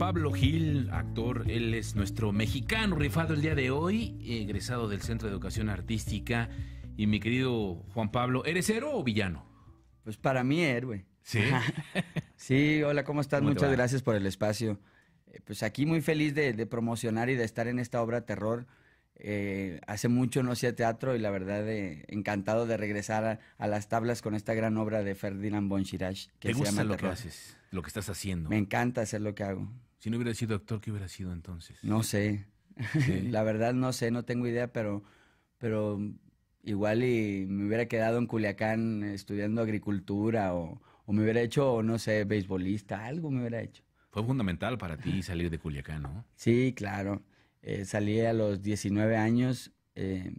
Pablo Gil, actor, él es nuestro mexicano rifado el día de hoy, egresado del Centro de Educación Artística. Y mi querido Juan Pablo, ¿eres héroe o villano? Pues para mí héroe. Sí. sí, hola, ¿cómo estás? Muchas gracias por el espacio. Eh, pues aquí muy feliz de, promocionar y de estar en esta obra terror. Eh, hace mucho no hacía teatro y la verdad eh, encantado de regresar a, las tablas con esta gran obra de Ferdinand von Schirach. Que ¿Te lo que estás haciendo? Me encanta hacer lo que hago. Si no hubiera sido actor, ¿qué hubiera sido entonces? No sé. La verdad no sé, no tengo idea, pero, pero igual y me hubiera quedado en Culiacán estudiando agricultura o, me hubiera hecho, no sé, beisbolista, algo me hubiera hecho. Fue fundamental para ti salir de Culiacán, ¿no? Sí, claro. Eh, salí a los 19 años eh,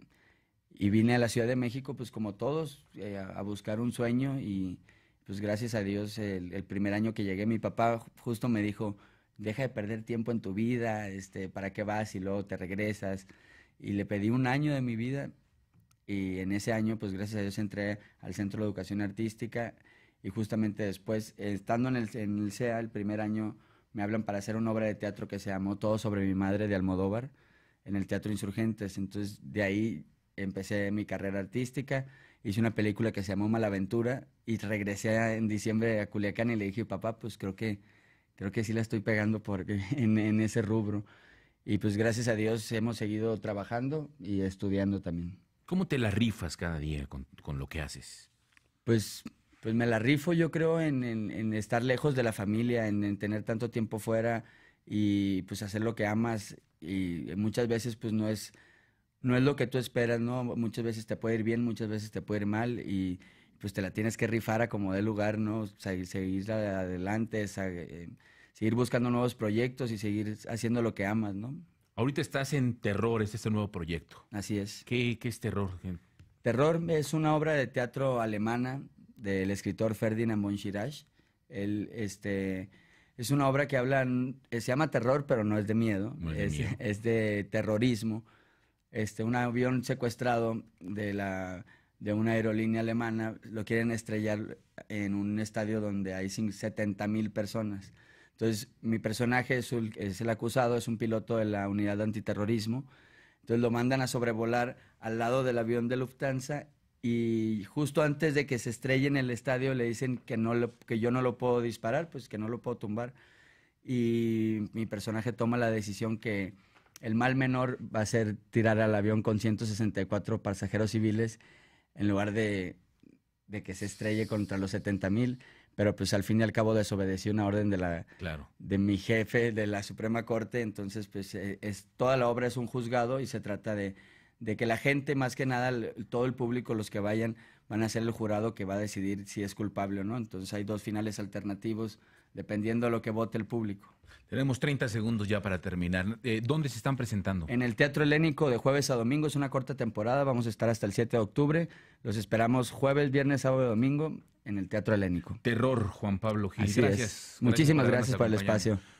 y vine a la Ciudad de México, pues como todos, eh, a, buscar un sueño y pues gracias a Dios el primer año que llegué mi papá justo me dijo, deja de perder tiempo en tu vida, este, ¿para qué vas y luego te regresas? Y le pedí un año de mi vida y en ese año, pues gracias a Dios, entré al Centro de Educación Artística y justamente después, estando en el, en el CEA, el primer año, me hablan para hacer una obra de teatro que se llamó Todo sobre mi madre de Almodóvar en el Teatro Insurgentes. Entonces, de ahí empecé mi carrera artística, hice una película que se llamó Malaventura y regresé en diciembre a Culiacán y le dije, papá, pues creo que creo que sí la estoy pegando porque en, ese rubro. Y pues gracias a Dios hemos seguido trabajando y estudiando también. ¿Cómo te la rifas cada día con, con lo que haces? Pues, pues me la rifo yo creo en, en, estar lejos de la familia, en, en, tener tanto tiempo fuera y pues hacer lo que amas. Y eh, muchas veces pues no es, no es lo que tú esperas, ¿no? Muchas veces te puede ir bien, muchas veces te puede ir mal y pues te la tienes que rifar a como de lugar, ¿no? seguir adelante, seguir buscando nuevos proyectos y seguir haciendo lo que amas, ¿no? Ahorita estás en Terror, es este nuevo proyecto. Así es. ¿Qué, es Terror? Terror es una obra de teatro alemana del escritor Ferdinand von Schirach. Él, este, es una obra que habla, eh, se llama Terror, pero no es de miedo, es, es, de miedo. es, de terrorismo. Este, un avión secuestrado de la de una aerolínea alemana, lo quieren estrellar en un estadio donde hay 70 mil personas. Entonces, mi personaje es el, acusado, es un piloto de la unidad de antiterrorismo. Entonces, lo mandan a sobrevolar al lado del avión de Lufthansa y justo antes de que se estrelle en el estadio le dicen que, no que yo no lo puedo disparar, pues que no lo puedo tumbar. Y mi personaje toma la decisión que el mal menor va a ser tirar al avión con 164 pasajeros civiles en lugar de, que se estrelle contra los 70 mil. Pero pues al fin y al cabo desobedecí una orden de la claro. de mi jefe de la Suprema Corte, entonces pues eh, es toda la obra es un juzgado y se trata de que la gente más que nada todo el público los que vayan van a ser el jurado que va a decidir si es culpable o no. Entonces hay dos finales alternativos dependiendo de lo que vote el público. Tenemos 30 segundos ya para terminar. Eh, ¿Dónde se están presentando? En el Teatro Helénico de jueves a domingo. Es una corta temporada. Vamos a estar hasta el 7 de octubre. Los esperamos jueves, viernes, sábado y domingo en el Teatro Helénico. Terror, Juan Pablo Gil. gracias. Muchísimas gracias por el espacio.